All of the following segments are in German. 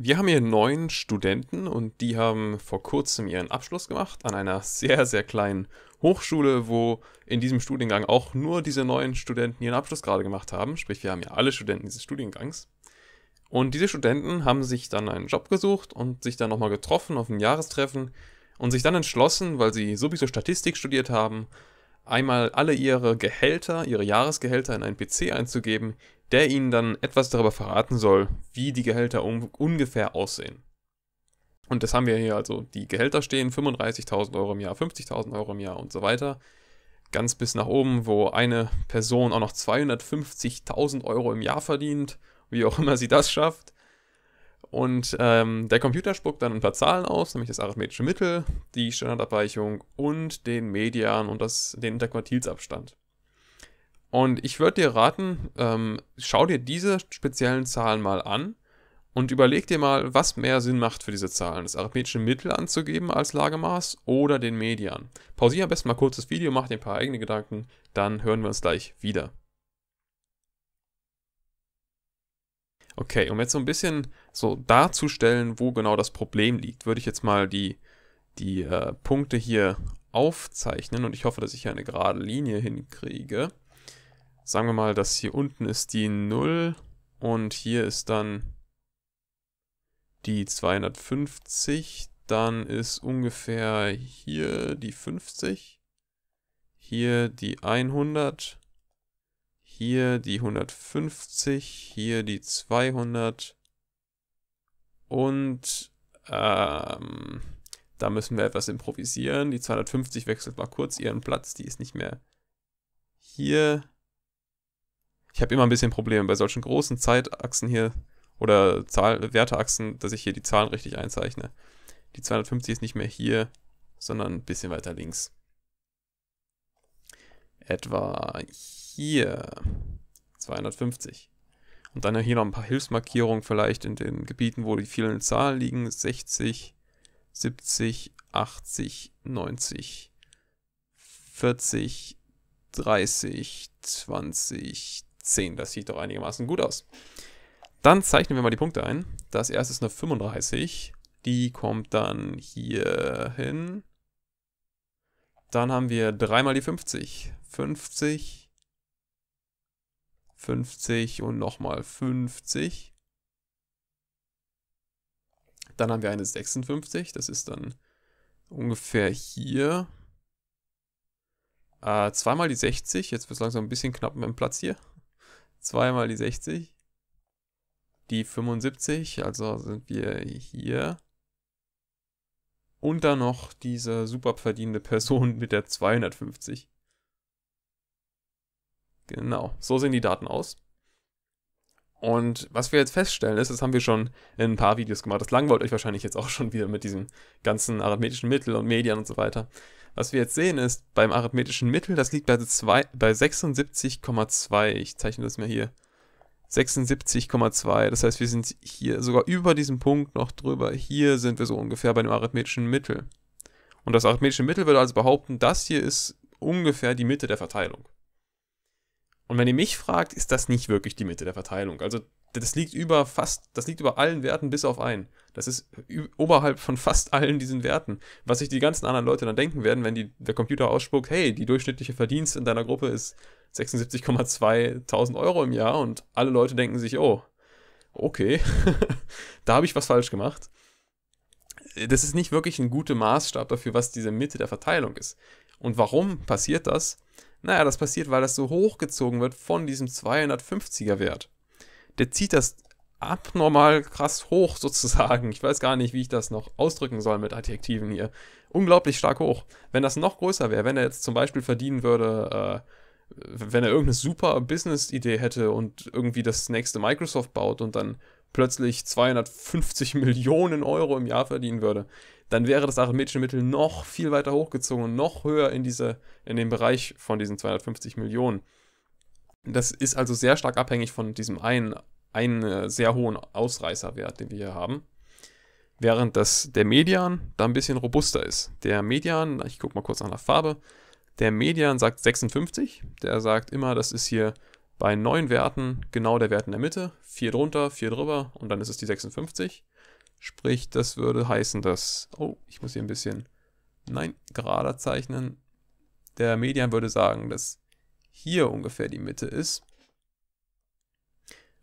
Wir haben hier neun Studenten und die haben vor kurzem ihren Abschluss gemacht an einer sehr, sehr kleinen Hochschule, wo in diesem Studiengang auch nur diese neuen Studenten ihren Abschluss gerade gemacht haben. Sprich, wir haben ja alle Studenten dieses Studiengangs. Und diese Studenten haben sich dann einen Job gesucht und sich dann nochmal getroffen auf ein Jahrestreffen und sich dann entschlossen, weil sie sowieso Statistik studiert haben, einmal alle ihre Gehälter, ihre Jahresgehälter in einen PC einzugeben, der ihnen dann etwas darüber verraten soll, wie die Gehälter un ungefähr aussehen. Und das haben wir hier also, die Gehälter stehen 35.000 Euro im Jahr, 50.000 Euro im Jahr und so weiter. Ganz bis nach oben, wo eine Person auch noch 250.000 Euro im Jahr verdient, wie auch immer sie das schafft. Und ähm, der Computer spuckt dann ein paar Zahlen aus, nämlich das arithmetische Mittel, die Standardabweichung und den Median und das, den Interquartilsabstand. Und ich würde dir raten, ähm, schau dir diese speziellen Zahlen mal an und überleg dir mal, was mehr Sinn macht für diese Zahlen. Das arithmetische Mittel anzugeben als Lagemaß oder den Median. Pausiere am besten mal kurz das Video, mach dir ein paar eigene Gedanken, dann hören wir uns gleich wieder. Okay, um jetzt so ein bisschen so darzustellen, wo genau das Problem liegt, würde ich jetzt mal die, die äh, Punkte hier aufzeichnen und ich hoffe, dass ich hier eine gerade Linie hinkriege. Sagen wir mal, dass hier unten ist die 0 und hier ist dann die 250, dann ist ungefähr hier die 50, hier die 100 hier die 150, hier die 200. Und ähm, da müssen wir etwas improvisieren. Die 250 wechselt mal kurz ihren Platz, die ist nicht mehr hier. Ich habe immer ein bisschen Probleme bei solchen großen Zeitachsen hier oder Zahl Werteachsen, dass ich hier die Zahlen richtig einzeichne. Die 250 ist nicht mehr hier, sondern ein bisschen weiter links. Etwa hier 250. Und dann hier noch ein paar Hilfsmarkierungen vielleicht in den Gebieten, wo die vielen Zahlen liegen. 60, 70, 80, 90, 40, 30, 20, 10. Das sieht doch einigermaßen gut aus. Dann zeichnen wir mal die Punkte ein. Das erste ist eine 35. Die kommt dann hier hin. Dann haben wir dreimal die 50. 50, 50 und nochmal 50. Dann haben wir eine 56, das ist dann ungefähr hier. Äh, zweimal die 60, jetzt wird es langsam ein bisschen knapp mit dem Platz hier. Zweimal die 60. Die 75, also sind wir hier. Und dann noch diese super verdienende Person mit der 250. Genau, so sehen die Daten aus. Und was wir jetzt feststellen ist, das haben wir schon in ein paar Videos gemacht, das langweilt euch wahrscheinlich jetzt auch schon wieder mit diesen ganzen arithmetischen Mittel und Medien und so weiter. Was wir jetzt sehen ist, beim arithmetischen Mittel, das liegt bei, bei 76,2, ich zeichne das mir hier, 76,2, das heißt wir sind hier sogar über diesem Punkt noch drüber, hier sind wir so ungefähr bei dem arithmetischen Mittel. Und das arithmetische Mittel würde also behaupten, das hier ist ungefähr die Mitte der Verteilung. Und wenn ihr mich fragt, ist das nicht wirklich die Mitte der Verteilung. Also das liegt über fast, das liegt über allen Werten bis auf einen. Das ist oberhalb von fast allen diesen Werten. Was sich die ganzen anderen Leute dann denken werden, wenn die, der Computer ausspuckt, hey, die durchschnittliche Verdienst in deiner Gruppe ist 76,2.000 Euro im Jahr und alle Leute denken sich, oh, okay, da habe ich was falsch gemacht. Das ist nicht wirklich ein guter Maßstab dafür, was diese Mitte der Verteilung ist. Und warum passiert das? Naja, das passiert, weil das so hochgezogen wird von diesem 250er Wert. Der zieht das abnormal krass hoch sozusagen. Ich weiß gar nicht, wie ich das noch ausdrücken soll mit Adjektiven hier. Unglaublich stark hoch. Wenn das noch größer wäre, wenn er jetzt zum Beispiel verdienen würde, äh, wenn er irgendeine super Business-Idee hätte und irgendwie das nächste Microsoft baut und dann plötzlich 250 Millionen Euro im Jahr verdienen würde, dann wäre das arithmetische Mittel noch viel weiter hochgezogen noch höher in, diese, in den Bereich von diesen 250 Millionen. Das ist also sehr stark abhängig von diesem einen, einen äh, sehr hohen Ausreißerwert, den wir hier haben. Während das, der Median da ein bisschen robuster ist. Der Median, ich gucke mal kurz nach der Farbe, der Median sagt 56, der sagt immer, das ist hier bei neun Werten genau der Wert in der Mitte, vier drunter, vier drüber und dann ist es die 56. Sprich, das würde heißen, dass, oh, ich muss hier ein bisschen, nein, gerader zeichnen. Der Median würde sagen, dass hier ungefähr die Mitte ist.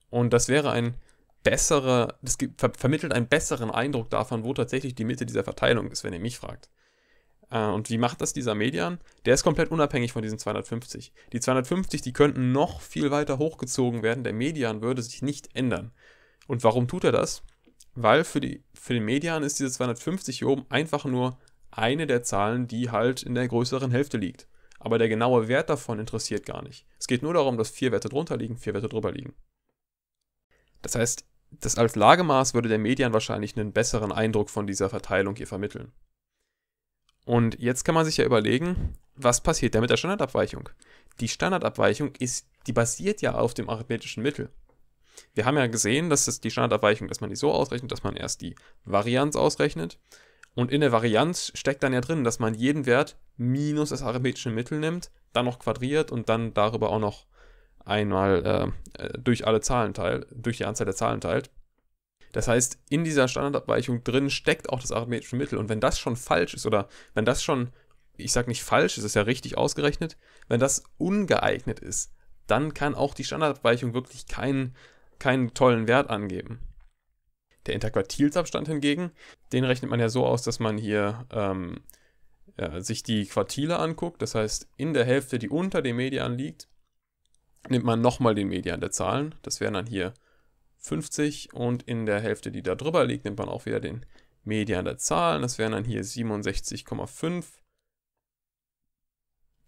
Und das wäre ein besserer, das ver vermittelt einen besseren Eindruck davon, wo tatsächlich die Mitte dieser Verteilung ist, wenn ihr mich fragt. Äh, und wie macht das dieser Median? Der ist komplett unabhängig von diesen 250. Die 250, die könnten noch viel weiter hochgezogen werden. Der Median würde sich nicht ändern. Und warum tut er das? Weil für, die, für den Median ist diese 250 hier oben einfach nur eine der Zahlen, die halt in der größeren Hälfte liegt. Aber der genaue Wert davon interessiert gar nicht. Es geht nur darum, dass vier Werte drunter liegen, vier Werte drüber liegen. Das heißt, das als Lagemaß würde der Median wahrscheinlich einen besseren Eindruck von dieser Verteilung hier vermitteln. Und jetzt kann man sich ja überlegen, was passiert da mit der Standardabweichung? Die Standardabweichung ist, die basiert ja auf dem arithmetischen Mittel. Wir haben ja gesehen, dass es die Standardabweichung, dass man die so ausrechnet, dass man erst die Varianz ausrechnet. Und in der Varianz steckt dann ja drin, dass man jeden Wert minus das arithmetische Mittel nimmt, dann noch quadriert und dann darüber auch noch einmal äh, äh durch alle Zahlen teilt, durch die Anzahl der Zahlen teilt. Das heißt, in dieser Standardabweichung drin steckt auch das arithmetische Mittel. Und wenn das schon falsch ist oder wenn das schon, ich sage nicht falsch, es ist ja richtig ausgerechnet, wenn das ungeeignet ist, dann kann auch die Standardabweichung wirklich keinen, keinen tollen Wert angeben. Der Interquartilsabstand hingegen, den rechnet man ja so aus, dass man hier ähm, ja, sich die Quartile anguckt. Das heißt, in der Hälfte, die unter dem Median liegt, nimmt man nochmal den Median der Zahlen. Das wären dann hier 50 und in der Hälfte, die da drüber liegt, nimmt man auch wieder den Median der Zahlen. Das wären dann hier 67,5.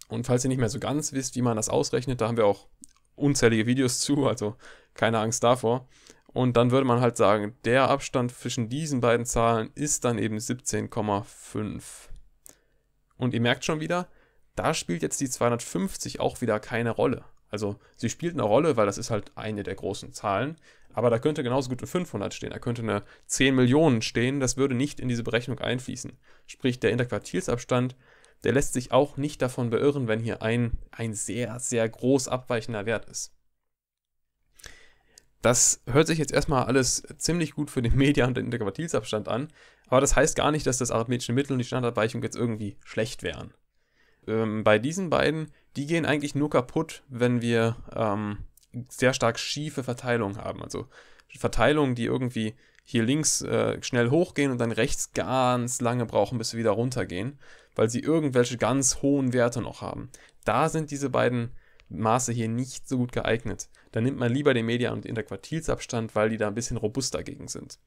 Und falls ihr nicht mehr so ganz wisst, wie man das ausrechnet, da haben wir auch unzählige Videos zu, also keine Angst davor. Und dann würde man halt sagen, der Abstand zwischen diesen beiden Zahlen ist dann eben 17,5. Und ihr merkt schon wieder, da spielt jetzt die 250 auch wieder keine Rolle. Also sie spielt eine Rolle, weil das ist halt eine der großen Zahlen. Aber da könnte genauso gut eine 500 stehen, da könnte eine 10 Millionen stehen, das würde nicht in diese Berechnung einfließen. Sprich, der Interquartilsabstand, der lässt sich auch nicht davon beirren, wenn hier ein, ein sehr, sehr groß abweichender Wert ist. Das hört sich jetzt erstmal alles ziemlich gut für den Median und den Interquartilsabstand an, aber das heißt gar nicht, dass das arithmetische Mittel und die Standardabweichung jetzt irgendwie schlecht wären. Ähm, bei diesen beiden die gehen eigentlich nur kaputt, wenn wir ähm, sehr stark schiefe Verteilung haben. Also Verteilungen, die irgendwie hier links äh, schnell hochgehen und dann rechts ganz lange brauchen, bis sie wieder runtergehen, weil sie irgendwelche ganz hohen Werte noch haben. Da sind diese beiden Maße hier nicht so gut geeignet. Da nimmt man lieber den Median und Interquartilsabstand, weil die da ein bisschen robust dagegen sind.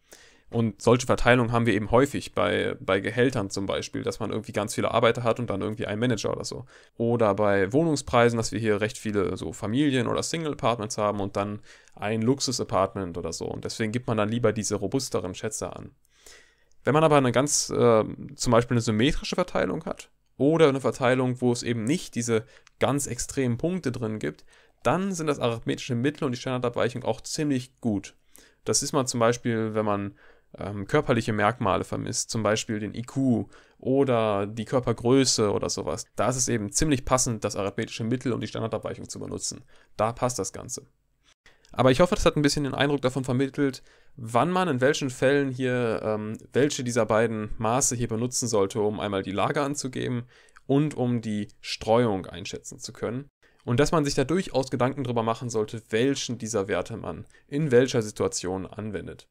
Und solche Verteilungen haben wir eben häufig bei, bei Gehältern zum Beispiel, dass man irgendwie ganz viele Arbeiter hat und dann irgendwie einen Manager oder so. Oder bei Wohnungspreisen, dass wir hier recht viele so Familien oder Single-Apartments haben und dann ein Luxus-Apartment oder so. Und deswegen gibt man dann lieber diese robusteren Schätze an. Wenn man aber eine ganz, äh, zum Beispiel eine symmetrische Verteilung hat oder eine Verteilung, wo es eben nicht diese ganz extremen Punkte drin gibt, dann sind das arithmetische Mittel und die Standardabweichung auch ziemlich gut. Das ist man zum Beispiel, wenn man ähm, körperliche Merkmale vermisst, zum Beispiel den IQ oder die Körpergröße oder sowas, da ist es eben ziemlich passend, das arithmetische Mittel und die Standardabweichung zu benutzen. Da passt das Ganze. Aber ich hoffe, das hat ein bisschen den Eindruck davon vermittelt, wann man in welchen Fällen hier ähm, welche dieser beiden Maße hier benutzen sollte, um einmal die Lage anzugeben und um die Streuung einschätzen zu können. Und dass man sich da durchaus Gedanken darüber machen sollte, welchen dieser Werte man in welcher Situation anwendet.